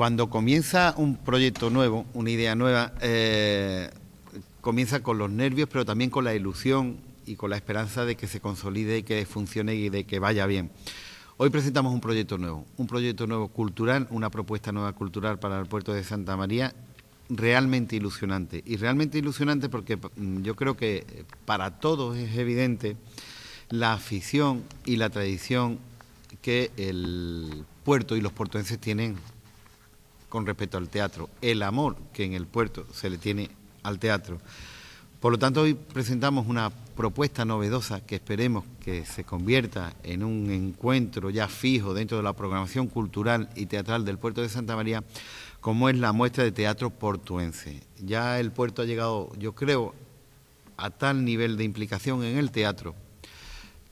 Cuando comienza un proyecto nuevo, una idea nueva, eh, comienza con los nervios, pero también con la ilusión y con la esperanza de que se consolide y que funcione y de que vaya bien. Hoy presentamos un proyecto nuevo, un proyecto nuevo cultural, una propuesta nueva cultural para el puerto de Santa María realmente ilusionante. Y realmente ilusionante porque mm, yo creo que eh, para todos es evidente la afición y la tradición que el puerto y los portuenses tienen con respecto al teatro, el amor que en el puerto se le tiene al teatro. Por lo tanto, hoy presentamos una propuesta novedosa que esperemos que se convierta en un encuentro ya fijo dentro de la programación cultural y teatral del puerto de Santa María, como es la muestra de teatro portuense. Ya el puerto ha llegado, yo creo, a tal nivel de implicación en el teatro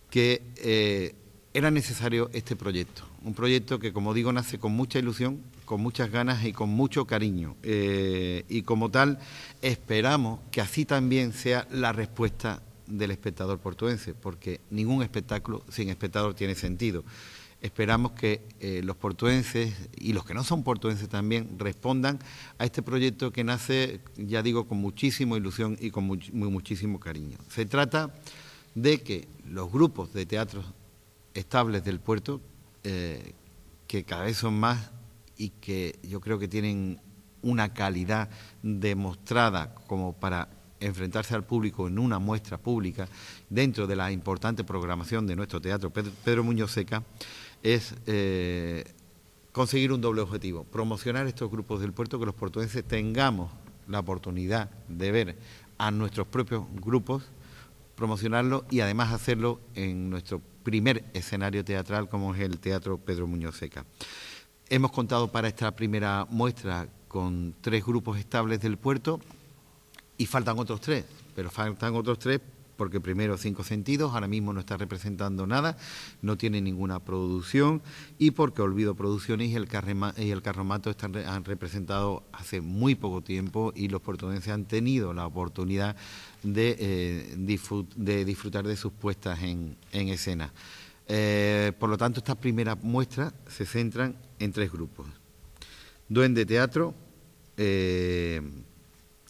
que eh, era necesario este proyecto. Un proyecto que, como digo, nace con mucha ilusión, con muchas ganas y con mucho cariño. Eh, y como tal, esperamos que así también sea la respuesta del espectador portuense, porque ningún espectáculo sin espectador tiene sentido. Esperamos que eh, los portuenses y los que no son portuenses también respondan a este proyecto que nace, ya digo, con muchísima ilusión y con muy, muchísimo cariño. Se trata de que los grupos de teatros estables del puerto, eh, que cada vez son más y que yo creo que tienen una calidad demostrada como para enfrentarse al público en una muestra pública dentro de la importante programación de nuestro teatro Pedro, Muñoz Seca, es eh, conseguir un doble objetivo, promocionar estos grupos del puerto, que los portugueses tengamos la oportunidad de ver a nuestros propios grupos promocionarlo y además hacerlo en nuestro primer escenario teatral como es el Teatro Pedro Muñoz Seca. Hemos contado para esta primera muestra con tres grupos estables del puerto y faltan otros tres, pero faltan otros tres porque primero Cinco Sentidos ahora mismo no está representando nada, no tiene ninguna producción y porque Olvido Producciones y el, y el Carromato están, han representado hace muy poco tiempo y los portugueses han tenido la oportunidad de, eh, disfrutar de sus puestas en, escena. Eh, por lo tanto, estas primeras muestras se centran en tres grupos. Duende Teatro, eh,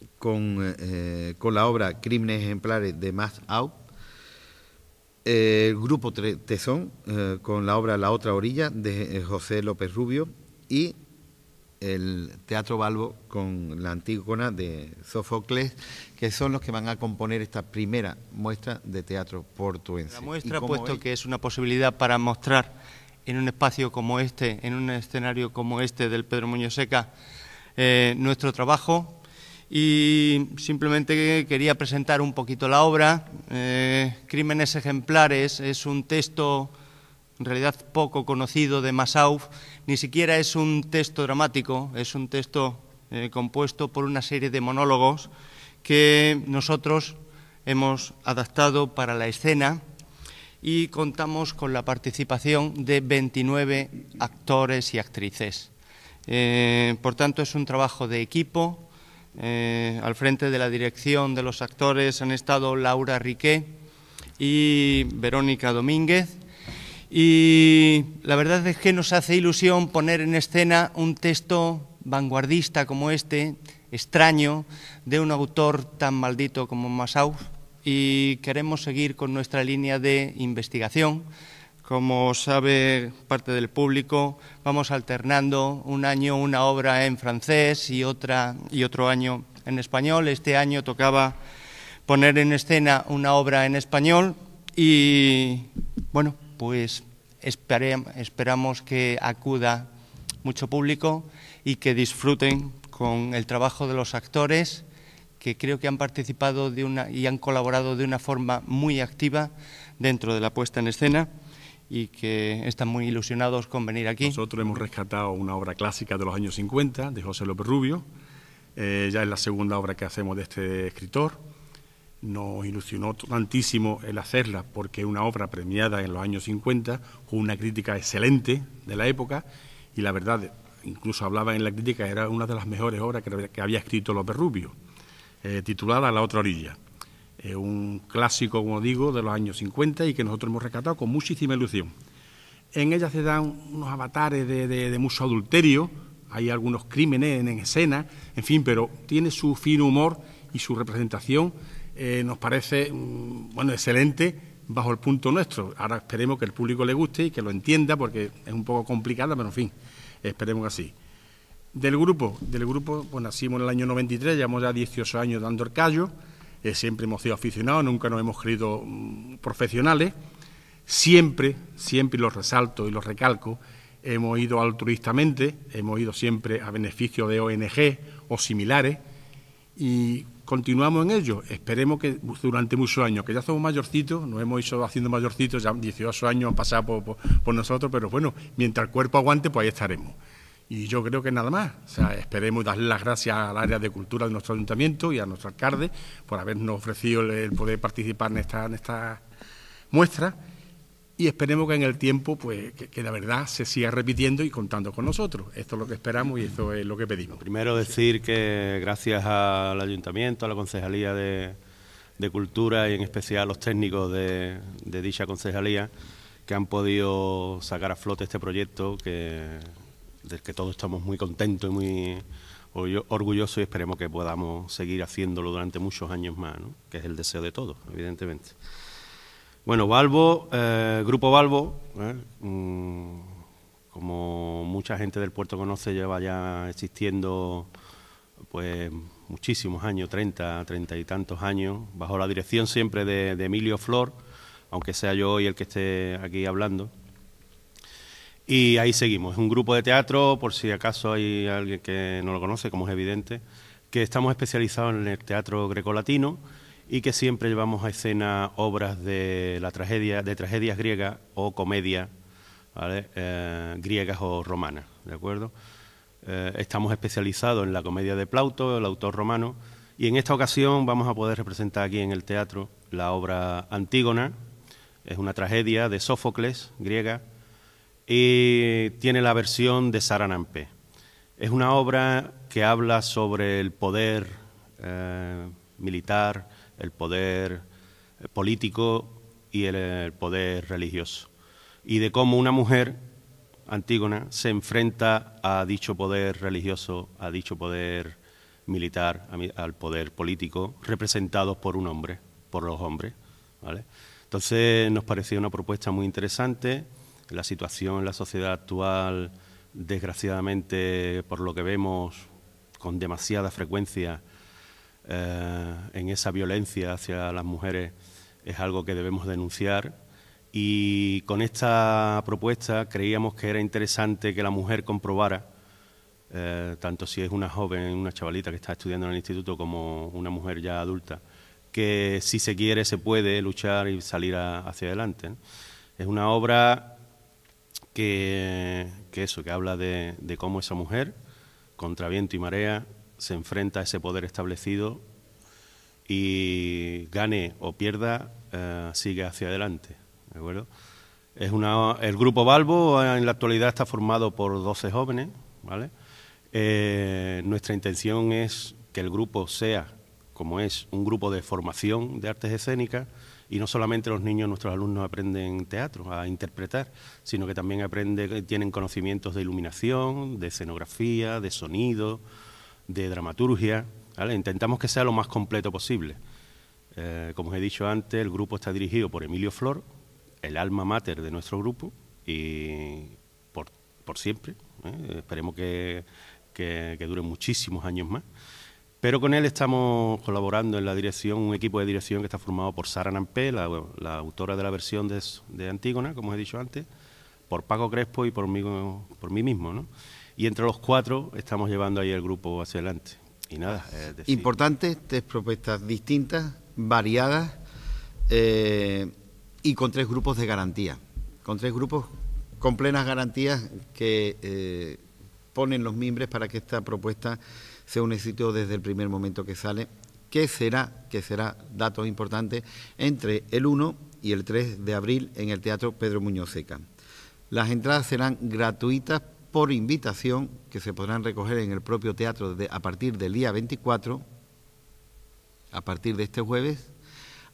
eh, con, la obra Crímenes Ejemplares de Max Out, el grupo Tesón eh, con la obra La Otra Orilla de eh, José López Rubio y el Teatro Balbo con la Antígona de Sófocles, que son los que van a componer esta primera muestra de teatro portuense. La muestra, puesto que es una posibilidad para mostrar en un espacio como este, en un escenario como este del Pedro Muñoz Seca, nuestro trabajo, y simplemente quería presentar un poquito la obra. Eh, Crímenes ejemplares es un texto en realidad poco conocido de Massauf, ni siquiera es un texto dramático, es un texto eh, compuesto por una serie de monólogos que nosotros hemos adaptado para la escena y contamos con la participación de 29 actores y actrices. Eh, por tanto, es un trabajo de equipo eh, al frente de la dirección de los actores han estado Laura Riquet y Verónica Domínguez. Y la verdad es que nos hace ilusión poner en escena un texto vanguardista como este, extraño, de un autor tan maldito como Masau. Y queremos seguir con nuestra línea de investigación como sabe parte del público, vamos alternando un año una obra en francés y, otra, y otro año en español. Este año tocaba poner en escena una obra en español y, bueno, pues esperamos que acuda mucho público y que disfruten con el trabajo de los actores que creo que han participado y han colaborado de una forma muy activa dentro de la puesta en escena y que están muy ilusionados con venir aquí. Nosotros hemos rescatado una obra clásica de los años 50 de José López Rubio, eh, ya es la segunda obra que hacemos de este escritor. Nos ilusionó tantísimo el hacerla porque es una obra premiada en los años 50 con una crítica excelente de la época y la verdad, incluso hablaba en la crítica, era una de las mejores obras que, había escrito López Rubio, eh, titulada La otra orilla un clásico, como digo, de los años 50 y que nosotros hemos rescatado con muchísima ilusión. En ella se dan unos avatares de, de, mucho adulterio, hay algunos crímenes en, escena, en fin, pero tiene su fin humor y su representación eh, nos parece mm, bueno excelente bajo el punto nuestro. Ahora esperemos que el público le guste y que lo entienda porque es un poco complicada, pero en fin, esperemos que así. Del grupo, del grupo, pues nacimos en el año 93, llevamos ya 18 años dando el callo. Eh, siempre hemos sido aficionados, nunca nos hemos creído mm, profesionales, siempre, siempre lo resalto y lo recalco, hemos ido altruistamente, hemos ido siempre a beneficio de ONG o similares y continuamos en ello. Esperemos que durante muchos años, que ya somos mayorcitos, no hemos ido haciendo mayorcitos, ya 18 años han pasado por nosotros, pero bueno, mientras el cuerpo aguante, pues ahí estaremos. Y yo creo que nada más. O sea, esperemos darle las gracias al área de cultura de nuestro ayuntamiento y a nuestro alcalde por habernos ofrecido el poder participar en esta, en esta muestra. Y esperemos que en el tiempo, pues, que, la verdad se siga repitiendo y contando con nosotros. Esto es lo que esperamos y esto es lo que pedimos. Primero decir que gracias al ayuntamiento, a la concejalía de, cultura y en especial a los técnicos de, de dicha concejalía que han podido sacar a flote este proyecto que del que todos estamos muy contentos y muy orgullosos y esperemos que podamos seguir haciéndolo durante muchos años más, ¿no? que es el deseo de todos, evidentemente. Bueno, Valvo, eh, Grupo Valvo, ¿eh? mm, como mucha gente del puerto conoce, lleva ya existiendo pues muchísimos años, 30, 30 y tantos años, bajo la dirección siempre de Emilio Flor, aunque sea yo hoy el que esté aquí hablando. Y ahí seguimos. Es un grupo de teatro, por si acaso hay alguien que no lo conoce, como es evidente, que estamos especializados en el teatro grecolatino y que siempre llevamos a escena obras de la tragedia, de tragedias griegas o comedia eh, griegas o romanas, ¿de acuerdo? Eh, estamos especializados en la comedia de Plauto, el autor romano, y en esta ocasión vamos a poder representar aquí en el teatro la obra Antígona, es una tragedia de Sófocles griega y tiene la versión de Saranampe. Es una obra que habla sobre el poder eh, militar, el poder eh, político y eh, el, poder religioso, y de cómo una mujer, Antígona, se enfrenta a dicho poder religioso, a dicho poder militar, al poder político, representados por un hombre, por los hombres. Entonces nos parecía una propuesta muy interesante la situación en la sociedad actual, desgraciadamente, por lo que vemos con demasiada frecuencia eh, en esa violencia hacia las mujeres, es algo que debemos denunciar. Y con esta propuesta creíamos que era interesante que la mujer comprobara, eh, tanto si es una joven, una chavalita que está estudiando en el instituto, como una mujer ya adulta, que si se quiere se puede luchar y salir hacia adelante. Es una obra que, eso, que habla de, cómo esa mujer, contra viento y marea, se enfrenta a ese poder establecido y gane o pierda, eh, sigue hacia adelante. ¿De acuerdo? Es una, el grupo Balbo en la actualidad está formado por 12 jóvenes. ¿vale? Eh, nuestra intención es que el grupo sea, como es, un grupo de formación de artes escénicas y no solamente los niños, nuestros alumnos aprenden teatro, a interpretar, sino que también aprenden, eh, tienen conocimientos de iluminación, de escenografía, de sonido, de dramaturgia. Intentamos que sea lo más completo posible. Eh, como os he dicho antes, el grupo está dirigido por Emilio Flor, el alma mater de nuestro grupo, y por, siempre. ¿eh? Esperemos que, que, muchísimos años más. Pero con él estamos colaborando en la dirección, un equipo de dirección que está formado por Sara Nampé, la, autora de la versión de, Antígona, como he dicho antes, por Paco Crespo y por mí, por mí mismo. ¿no? Y entre los cuatro estamos llevando ahí el grupo hacia adelante. Y nada, Importante, tres propuestas distintas, variadas eh, y con tres grupos de garantía. Con tres grupos con plenas garantías que eh, ponen los miembros para que esta propuesta ...se un éxito desde el primer momento que sale, que será, que será dato importante, entre el 1 y el 3 de abril en el Teatro Pedro Muñoz Seca. Las entradas serán gratuitas por invitación, que se podrán recoger en el propio teatro a partir del día 24, a partir de este jueves,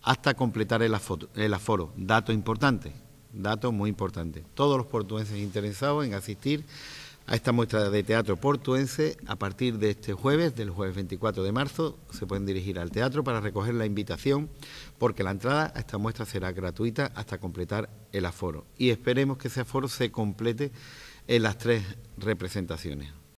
hasta completar el, aforo, el aforo. Dato importante, dato muy importante. Todos los portugueses interesados en asistir a esta muestra de teatro portuense a partir de este jueves, del jueves 24 de marzo. Se pueden dirigir al teatro para recoger la invitación porque la entrada a esta muestra será gratuita hasta completar el aforo. Y esperemos que ese aforo se complete en las tres representaciones.